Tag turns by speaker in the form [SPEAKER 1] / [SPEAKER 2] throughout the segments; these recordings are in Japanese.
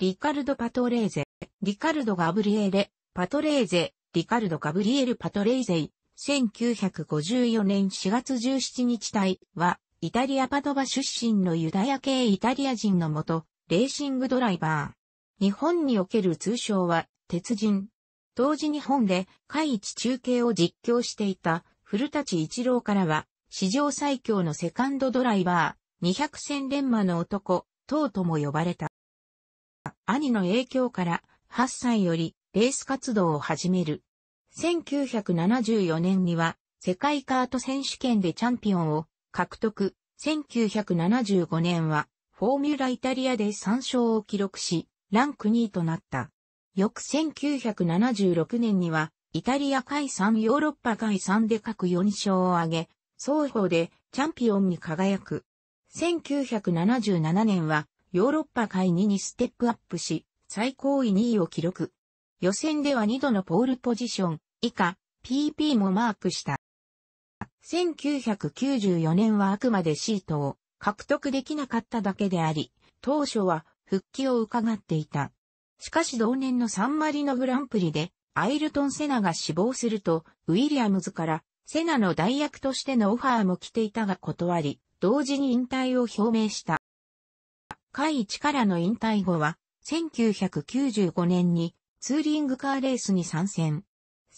[SPEAKER 1] リカルド・パトレーゼ、リカルド・ガブリエレ、パトレーゼ、リカルド・ガブリエル・パトレーゼイ、1954年4月17日隊は、イタリア・パドバ出身のユダヤ系イタリア人のもと、レーシングドライバー。日本における通称は、鉄人。当時日本で、海一中継を実況していた、古立一郎からは、史上最強のセカンドドライバー、200戦連磨の男、等とも呼ばれた。兄の影響から8歳よりレース活動を始める。1974年には世界カート選手権でチャンピオンを獲得。1975年はフォーミュライタリアで3勝を記録し、ランク2位となった。翌1976年にはイタリア海散、ヨーロッパ海散で各4勝を挙げ、双方でチャンピオンに輝く。1977年はヨーロッパ会2にステップアップし、最高位2位を記録。予選では2度のポールポジション、以下、PP もマークした。1994年はあくまでシートを獲得できなかっただけであり、当初は復帰を伺っていた。しかし同年のサンマリノグランプリで、アイルトン・セナが死亡すると、ウィリアムズから、セナの代役としてのオファーも来ていたが断り、同時に引退を表明した。会一からの引退後は、1995年にツーリングカーレースに参戦。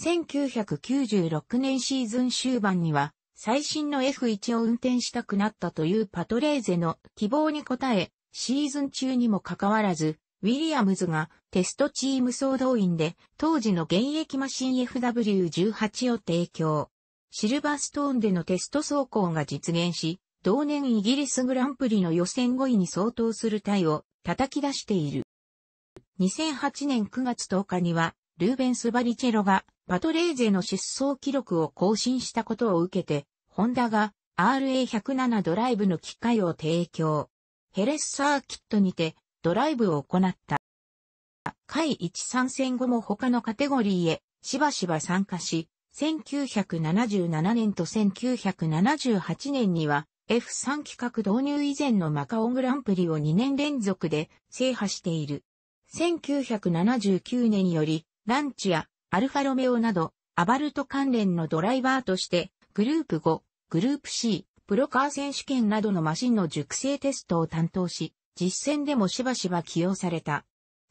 [SPEAKER 1] 1996年シーズン終盤には、最新の F1 を運転したくなったというパトレーゼの希望に応え、シーズン中にもかかわらず、ウィリアムズがテストチーム総動員で当時の現役マシン FW18 を提供。シルバーストーンでのテスト走行が実現し、同年イギリスグランプリの予選5位に相当するタイを叩き出している。2008年9月10日には、ルーベンス・バリチェロがパトレーゼの出走記録を更新したことを受けて、ホンダが RA107 ドライブの機会を提供。ヘレスサーキットにてドライブを行った。会1参戦後も他のカテゴリーへしばしば参加し、1977年と1978年には F3 企画導入以前のマカオグランプリを2年連続で制覇している。1979年より、ランチやアルファロメオなど、アバルト関連のドライバーとして、グループ5、グループ C、プロカー選手権などのマシンの熟成テストを担当し、実戦でもしばしば起用された。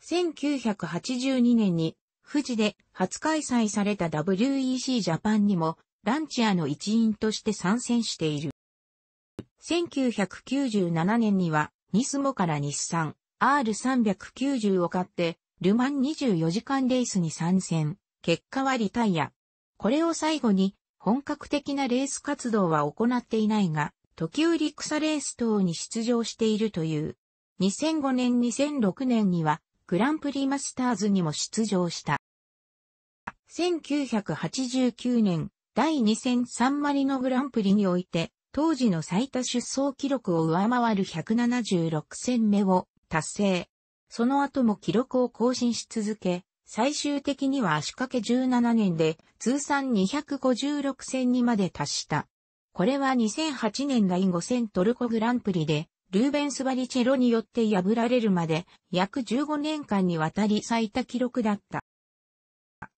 [SPEAKER 1] 1982年に、富士で初開催された WEC ジャパンにも、ランチアの一員として参戦している。1997年には、ニスモから日産 R390 を買って、ルマン24時間レースに参戦。結果はリタイア。これを最後に、本格的なレース活動は行っていないが、時折草レース等に出場しているという。2005年2006年には、グランプリマスターズにも出場した。1989年、第2戦サンマリノグランプリにおいて、当時の最多出走記録を上回る176戦目を達成。その後も記録を更新し続け、最終的には足掛け17年で通算256戦にまで達した。これは2008年第5戦トルコグランプリで、ルーベンス・バリチェロによって破られるまで約15年間にわたり最多記録だった。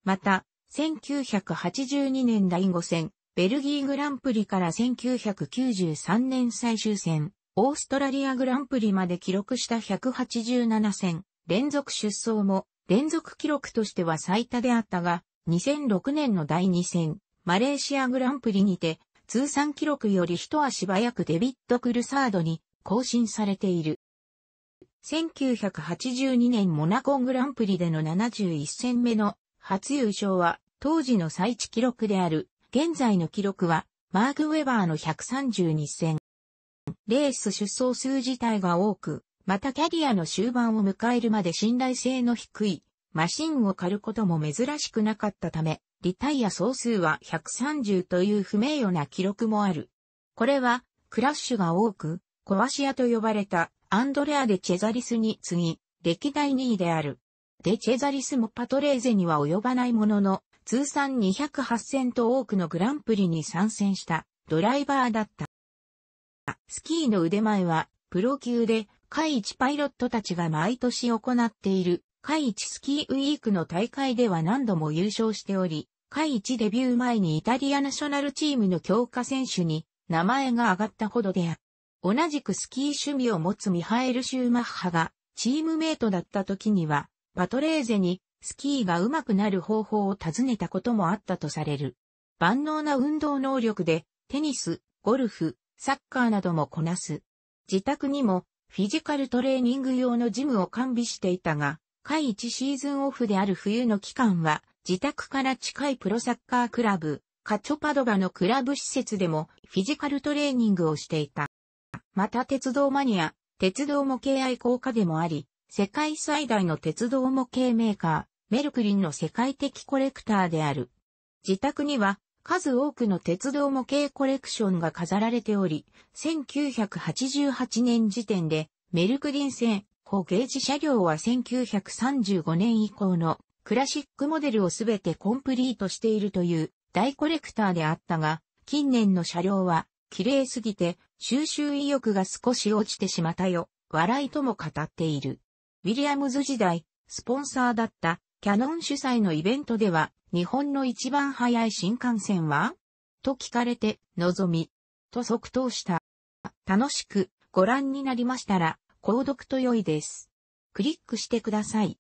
[SPEAKER 1] また、1982年第5戦ベルギーグランプリから1993年最終戦、オーストラリアグランプリまで記録した187戦、連続出走も、連続記録としては最多であったが、2006年の第2戦、マレーシアグランプリにて、通算記録より一足早くデビッド・クルサードに更新されている。1982年モナコグランプリでの71戦目の初優勝は、当時の最地記録である現在の記録は、マーグ・ウェバーの132戦。レース出走数自体が多く、またキャリアの終盤を迎えるまで信頼性の低い、マシンを狩ることも珍しくなかったため、リタイア総数は130という不名誉な記録もある。これは、クラッシュが多く、コしシアと呼ばれたアンドレア・デ・チェザリスに次ぎ、歴代2位である。デ・チェザリスもパトレーゼには及ばないものの、通算208戦と多くのグランプリに参戦したドライバーだった。スキーの腕前はプロ級で、海一パイロットたちが毎年行っている、海一スキーウィークの大会では何度も優勝しており、海一デビュー前にイタリアナショナルチームの強化選手に名前が挙がったほどである。同じくスキー趣味を持つミハエル・シューマッハがチームメイトだった時には、パトレーゼにスキーが上手くなる方法を尋ねたこともあったとされる。万能な運動能力で、テニス、ゴルフ、サッカーなどもこなす。自宅にも、フィジカルトレーニング用のジムを完備していたが、下一シーズンオフである冬の期間は、自宅から近いプロサッカークラブ、カチョパドバのクラブ施設でもフィジカルトレーニングをしていた。また鉄道マニア、鉄道模型愛好家でもあり、世界最大の鉄道模型メーカー、メルクリンの世界的コレクターである。自宅には数多くの鉄道模型コレクションが飾られており、1988年時点でメルクリン線、古ゲージ車両は1935年以降のクラシックモデルをすべてコンプリートしているという大コレクターであったが、近年の車両は綺麗すぎて収集意欲が少し落ちてしまったよ、笑いとも語っている。ウィリアムズ時代、スポンサーだったキャノン主催のイベントでは、日本の一番早い新幹線はと聞かれて、望み、と即答した。楽しくご覧になりましたら、購読と良いです。クリックしてください。